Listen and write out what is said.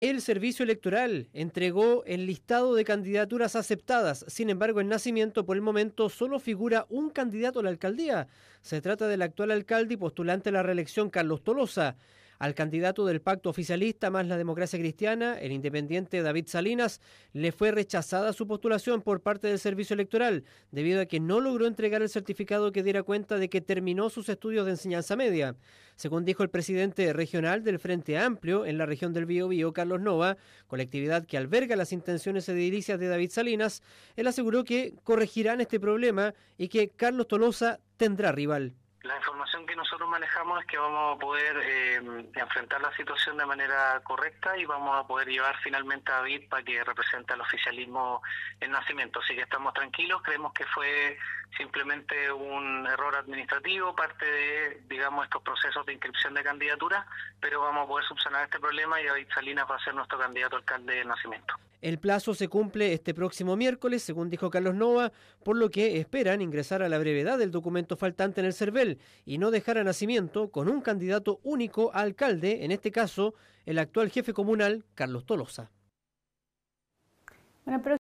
El Servicio Electoral entregó el listado de candidaturas aceptadas, sin embargo en Nacimiento por el momento solo figura un candidato a la alcaldía. Se trata del actual alcalde y postulante a la reelección Carlos Tolosa. Al candidato del pacto oficialista más la democracia cristiana, el independiente David Salinas, le fue rechazada su postulación por parte del servicio electoral, debido a que no logró entregar el certificado que diera cuenta de que terminó sus estudios de enseñanza media. Según dijo el presidente regional del Frente Amplio en la región del Bío, Carlos Nova, colectividad que alberga las intenciones edilicias de David Salinas, él aseguró que corregirán este problema y que Carlos Tolosa tendrá rival la información que nosotros manejamos es que vamos a poder eh, enfrentar la situación de manera correcta y vamos a poder llevar finalmente a David para que represente al oficialismo en nacimiento. Así que estamos tranquilos, creemos que fue simplemente un error administrativo, parte de, digamos, estos procesos de inscripción de candidatura, pero vamos a poder subsanar este problema y David Salinas va a ser nuestro candidato alcalde en nacimiento. El plazo se cumple este próximo miércoles, según dijo Carlos Nova, por lo que esperan ingresar a la brevedad del documento faltante en el CERVEL y no dejar a Nacimiento con un candidato único a alcalde, en este caso el actual jefe comunal, Carlos Tolosa.